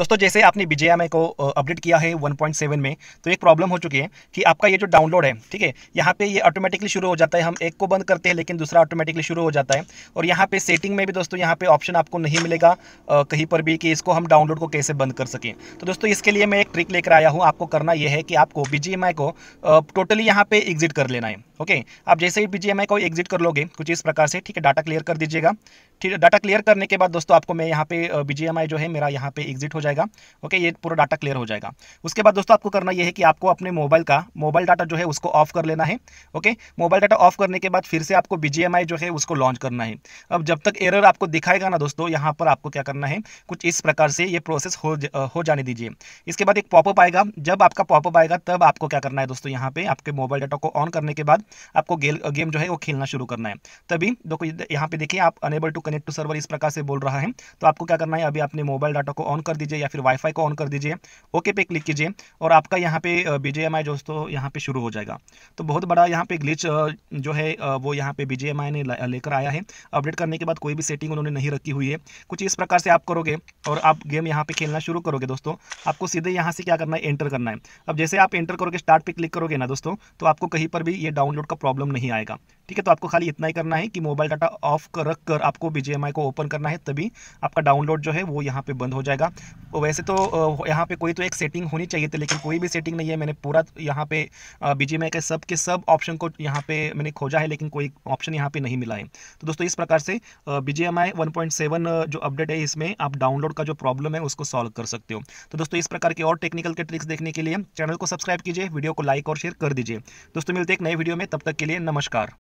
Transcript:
दोस्तों जैसे आपने विजया को अपडेट किया है 1.7 में तो एक प्रॉब्लम हो चुकी है कि आपका ये जो डाउनलोड है ठीक है यहाँ पे ये ऑटोमेटिकली शुरू हो जाता है हम एक को बंद करते हैं लेकिन दूसरा ऑटोमेटिकली शुरू हो जाता है और यहाँ पे सेटिंग में भी दोस्तों यहाँ पे ऑप्शन आपको नहीं मिलेगा आ, कहीं पर भी कि इसको हम डाउनलोड को कैसे बंद कर सकें तो दोस्तों इसके लिए मैं एक ट्रिक लेकर आया हूँ आपको करना यह है कि आपको बी को टोटली यहाँ पर एग्जिट कर लेना है ओके आप जैसे ही पी को एग्जिट कर लोगे कुछ इस प्रकार से ठीक है डाटा क्लियर कर दीजिएगा ठीक है डाटा क्लियर करने के बाद दोस्तों आपको मैं यहाँ पे बीजीएमआई जो है मेरा यहाँ पे एग्जिट हो जाएगा ओके ये पूरा डाटा क्लियर हो जाएगा उसके बाद दोस्तों आपको करना ये है कि आपको अपने मोबाइल का मोबाइल डाटा जो है उसको ऑफ कर लेना है ओके मोबाइल डाटा ऑफ करने के बाद फिर से आपको बी जो है उसको लॉन्च करना है अब जब तक एरर आपको दिखाएगा ना दोस्तों यहाँ पर आपको क्या करना है कुछ इस प्रकार से ये प्रोसेस हो हो जाने दीजिए इसके बाद एक पॉपअप आएगा जब आपका पॉपअप आएगा तब आपको क्या करना है दोस्तों यहाँ पे आपके मोबाइल डाटा को ऑन करने के बाद आपको गेल गेम जो है वो खेलना शुरू करना है तभी देखो यहाँ पे देखिए आप unable to connect to server इस प्रकार से बोल रहा है तो आपको क्या करना है अभी अपने मोबाइल डाटा को ऑन कर दीजिए या फिर वाईफाई को ऑन कर दीजिए ओके पे क्लिक कीजिए और आपका यहाँ पे बी दोस्तों यहाँ पे शुरू हो जाएगा तो बहुत बड़ा यहाँ पे ग्लिच जो है वो यहाँ पे आई ने लेकर आया है अपडेट करने के बाद कोई भी सेटिंग उन्होंने नहीं रखी हुई है कुछ इस प्रकार से आप करोगे और आप गेम यहाँ पे खेलना शुरू करोगे दोस्तों आपको सीधे यहाँ से क्या करना है एंटर करना है अब जैसे आप एंटर करोगे स्टार्ट पे क्लिक करोगे ना दोस्तों तो आपको कहीं पर भी ये डाउनलोड डाउनलोड का प्रॉब्लम नहीं आएगा ठीक है तो आपको खाली इतना ही करना है कि मोबाइल डाटा ऑफ कर रख कर आपको बी को ओपन करना है तभी आपका डाउनलोड जो है वो यहाँ पे बंद हो जाएगा वैसे तो यहाँ पे कोई तो एक सेटिंग होनी चाहिए थी लेकिन कोई भी सेटिंग नहीं है मैंने पूरा यहाँ पे बी के सब के सब ऑप्शन को यहाँ पे मैंने खोजा है लेकिन कोई ऑप्शन यहाँ पे नहीं मिला है तो दोस्तों इस प्रकार से बी सेवन जो अपडेट है इसमें आप डाउनलोड का जो प्रॉब्लम है उसको सॉल्व कर सकते हो तो दोस्तों इस प्रकार के और टेक्निकल के ट्रिक्स देखने के लिए चैनल को सब्सक्राइब कीजिए वीडियो को लाइक और शेयर कर दीजिए दोस्तों मिलते हैं एक नए वीडियो में तब तक के लिए नमस्कार